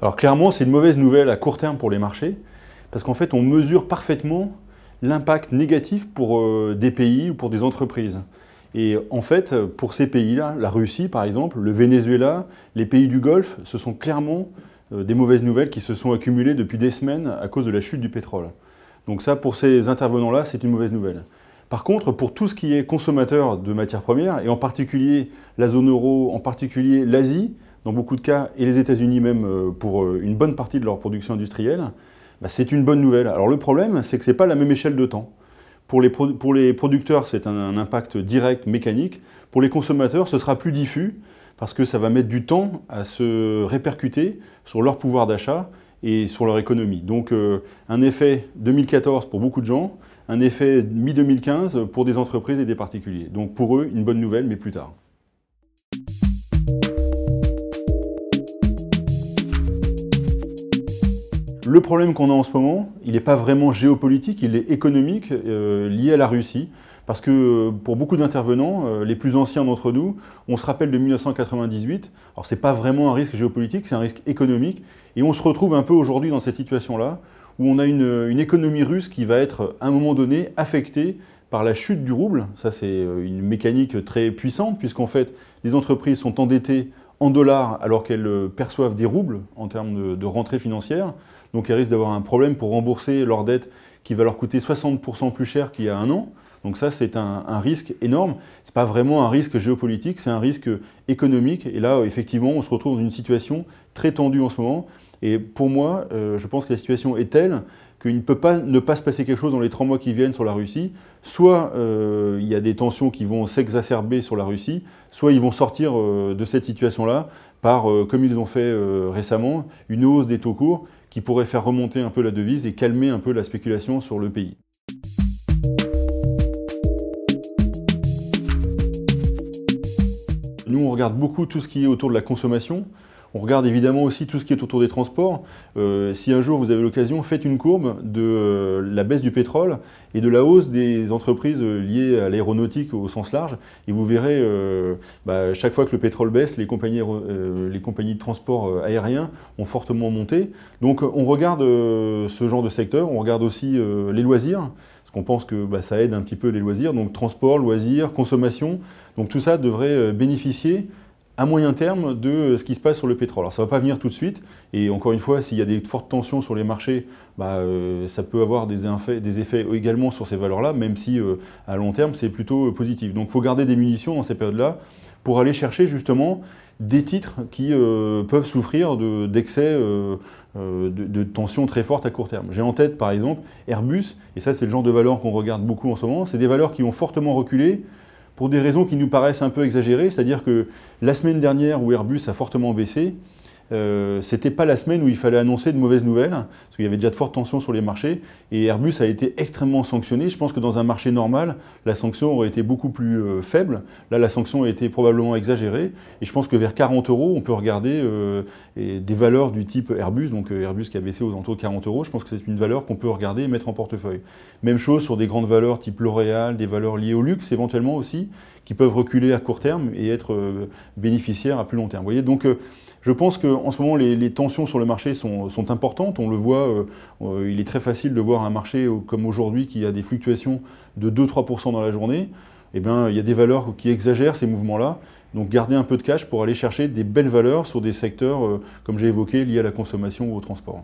Alors clairement, c'est une mauvaise nouvelle à court terme pour les marchés, parce qu'en fait, on mesure parfaitement l'impact négatif pour euh, des pays ou pour des entreprises. Et en fait, pour ces pays-là, la Russie par exemple, le Venezuela, les pays du Golfe, ce sont clairement euh, des mauvaises nouvelles qui se sont accumulées depuis des semaines à cause de la chute du pétrole. Donc ça, pour ces intervenants-là, c'est une mauvaise nouvelle. Par contre, pour tout ce qui est consommateur de matières premières, et en particulier la zone euro, en particulier l'Asie, dans beaucoup de cas, et les États-Unis même euh, pour euh, une bonne partie de leur production industrielle, bah, c'est une bonne nouvelle. Alors le problème, c'est que ce n'est pas la même échelle de temps. Pour les, pour les producteurs, c'est un, impact direct, mécanique. Pour les consommateurs, ce sera plus diffus parce que ça va mettre du temps à se répercuter sur leur pouvoir d'achat et sur leur économie. Donc euh, un effet 2014 pour beaucoup de gens, un effet mi-2015 pour des entreprises et des particuliers. Donc pour eux, une bonne nouvelle, mais plus tard. le problème qu'on a en ce moment, il n'est pas vraiment géopolitique, il est économique, euh, lié à la Russie. Parce que euh, pour beaucoup d'intervenants, euh, les plus anciens d'entre nous, on se rappelle de 1998. Alors n'est pas vraiment un risque géopolitique, c'est un risque économique. Et on se retrouve un peu aujourd'hui dans cette situation-là, où on a une, économie russe qui va être, à un moment donné, affectée par la chute du rouble. Ça c'est une mécanique très puissante, puisqu'en fait, les entreprises sont endettées en dollars alors qu'elles perçoivent des roubles en termes de, de rentrée financière donc ils risquent d'avoir un problème pour rembourser leur dette qui va leur coûter 60% plus cher qu'il y a un an. Donc ça, c'est un, risque énorme. Ce n'est pas vraiment un risque géopolitique, c'est un risque économique. Et là, effectivement, on se retrouve dans une situation très tendue en ce moment. Et pour moi, euh, je pense que la situation est telle qu'il ne peut pas ne pas se passer quelque chose dans les trois mois qui viennent sur la Russie. Soit euh, il y a des tensions qui vont s'exacerber sur la Russie, soit ils vont sortir euh, de cette situation-là par, comme ils ont fait récemment, une hausse des taux courts qui pourrait faire remonter un peu la devise et calmer un peu la spéculation sur le pays. Nous, on regarde beaucoup tout ce qui est autour de la consommation, on regarde évidemment aussi tout ce qui est autour des transports. Euh, si un jour vous avez l'occasion, faites une courbe de euh, la baisse du pétrole et de la hausse des entreprises euh, liées à l'aéronautique au sens large. Et vous verrez, bah, chaque fois que le pétrole baisse, les compagnies, de transport aérien ont fortement monté. Donc on regarde ce genre de secteur, on regarde aussi les loisirs parce qu'on pense que bah, ça aide un petit peu les loisirs, donc transport, loisirs, consommation. Donc tout ça devrait bénéficier à moyen terme de euh, ce qui se passe sur le pétrole. Alors ça ne va pas venir tout de suite, et encore une fois, s'il y a des fortes tensions sur les marchés, bah, euh, ça peut avoir des, effets, également sur ces valeurs-là, même si euh, à long terme, c'est plutôt positif. Donc il faut garder des munitions dans ces périodes-là pour aller chercher justement des titres qui peuvent souffrir d'excès, de, de, tensions très fortes à court terme. J'ai en tête par exemple Airbus, et ça c'est le genre de valeurs qu'on regarde beaucoup en ce moment, c'est des valeurs qui ont fortement reculé pour des raisons qui nous paraissent un peu exagérées, c'est-à-dire que la semaine dernière où Airbus a fortement baissé, euh, c'était pas la semaine où il fallait annoncer de mauvaises nouvelles, parce qu'il y avait déjà de fortes tensions sur les marchés, et Airbus a été extrêmement sanctionné. Je pense que dans un marché normal, la sanction aurait été beaucoup plus euh, faible. Là, la sanction a été probablement exagérée, et je pense que vers 40 euros, on peut regarder euh, des valeurs du type Airbus, donc euh, Airbus qui a baissé aux alentours de 40 euros, je pense que c'est une valeur qu'on peut regarder et mettre en portefeuille. Même chose sur des grandes valeurs type L'Oréal, des valeurs liées au luxe éventuellement aussi, qui peuvent reculer à court terme et être bénéficiaires à plus long terme. Vous voyez, donc je pense qu'en ce moment, les, tensions sur le marché sont, importantes. On le voit, euh, euh, il est très facile de voir un marché euh, comme aujourd'hui qui a des fluctuations de 2-3% dans la journée. Eh bien, il y a des valeurs qui exagèrent ces mouvements-là. Donc garder un peu de cash pour aller chercher des belles valeurs sur des secteurs, comme j'ai évoqué, liés à la consommation ou au transport.